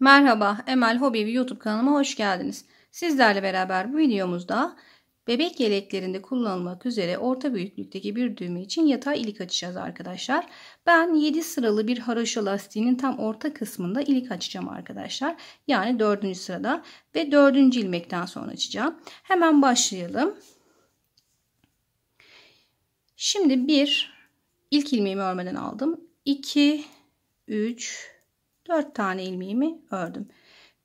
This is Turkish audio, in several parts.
Merhaba Emel Hobi YouTube kanalıma hoş geldiniz. Sizlerle beraber bu videomuzda bebek yeleklerinde kullanılmak üzere orta büyüklükteki bir düğme için yatay ilik açacağız arkadaşlar. Ben 7 sıralı bir haroşa lastiğinin tam orta kısmında ilik açacağım arkadaşlar. Yani 4. sırada ve 4. ilmekten sonra açacağım. Hemen başlayalım. Şimdi 1 ilk ilmeğimi örmeden aldım. 2 3 4 tane ilmeğimi ördüm.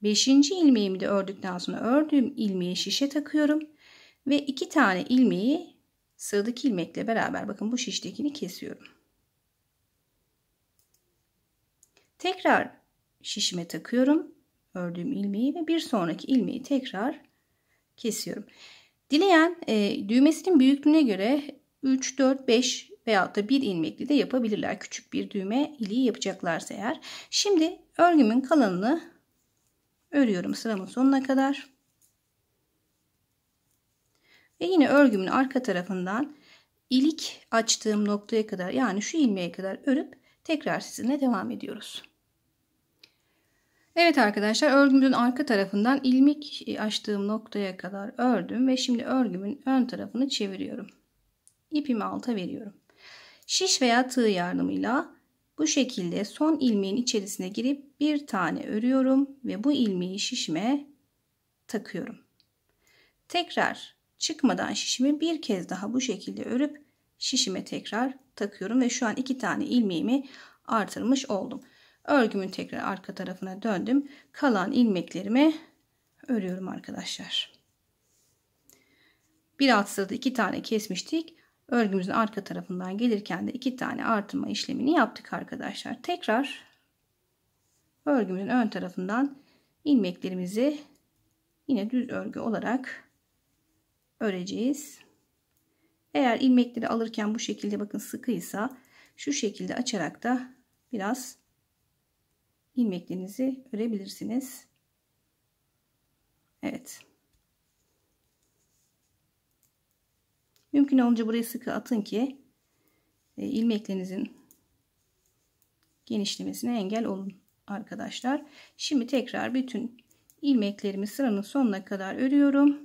5. ilmeğimi de ördükten sonra ördüğüm ilmeği şişe takıyorum. Ve 2 tane ilmeği sıradaki ilmekle beraber bakın bu şiştekini kesiyorum. Tekrar şişime takıyorum ördüğüm ilmeği ve bir sonraki ilmeği tekrar kesiyorum. Dileyen e, düğmesinin büyüklüğüne göre 3, 4, 5 veyahut da bir ilmekli de yapabilirler. Küçük bir düğme iliği yapacaklarsa eğer. Şimdi örgümün kalanını örüyorum sıramın sonuna kadar. Ve yine örgümün arka tarafından ilik açtığım noktaya kadar yani şu ilmeğe kadar örüp tekrar sizinle devam ediyoruz. Evet arkadaşlar örgümün arka tarafından ilmek açtığım noktaya kadar ördüm ve şimdi örgümün ön tarafını çeviriyorum. İpimi alta veriyorum. Şiş veya tığ yardımıyla bu şekilde son ilmeğin içerisine girip bir tane örüyorum ve bu ilmeği şişime takıyorum. Tekrar çıkmadan şişimi bir kez daha bu şekilde örüp şişime tekrar takıyorum ve şu an iki tane ilmeğimi artırmış oldum. Örgümün tekrar arka tarafına döndüm. Kalan ilmeklerimi örüyorum arkadaşlar. Bir alt sırada iki tane kesmiştik örgümüzün arka tarafından gelirken de iki tane artırma işlemini yaptık arkadaşlar. Tekrar örgümüzün ön tarafından ilmeklerimizi yine düz örgü olarak öreceğiz. Eğer ilmekleri alırken bu şekilde bakın sıkıysa şu şekilde açarak da biraz ilmeklerinizi örebilirsiniz. Evet. Mümkün olunca burayı sıkı atın ki e, ilmeklerinizin genişlemesine engel olun arkadaşlar. Şimdi tekrar bütün ilmeklerimi sıranın sonuna kadar örüyorum.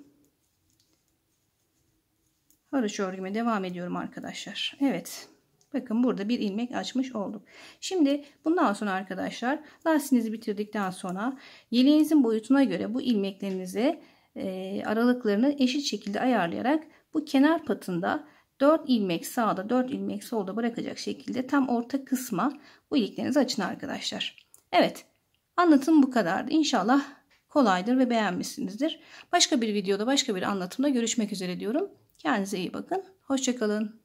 Haroş örgüme devam ediyorum arkadaşlar. Evet. Bakın burada bir ilmek açmış olduk. Şimdi bundan sonra arkadaşlar lastiğinizi bitirdikten sonra yeleğinizin boyutuna göre bu ilmeklerinizi e, aralıklarını eşit şekilde ayarlayarak bu kenar patında 4 ilmek sağda 4 ilmek solda bırakacak şekilde tam orta kısma bu iliklerinizi açın arkadaşlar. Evet anlatım bu kadardı. İnşallah kolaydır ve beğenmişsinizdir. Başka bir videoda başka bir anlatımda görüşmek üzere diyorum. Kendinize iyi bakın. Hoşçakalın.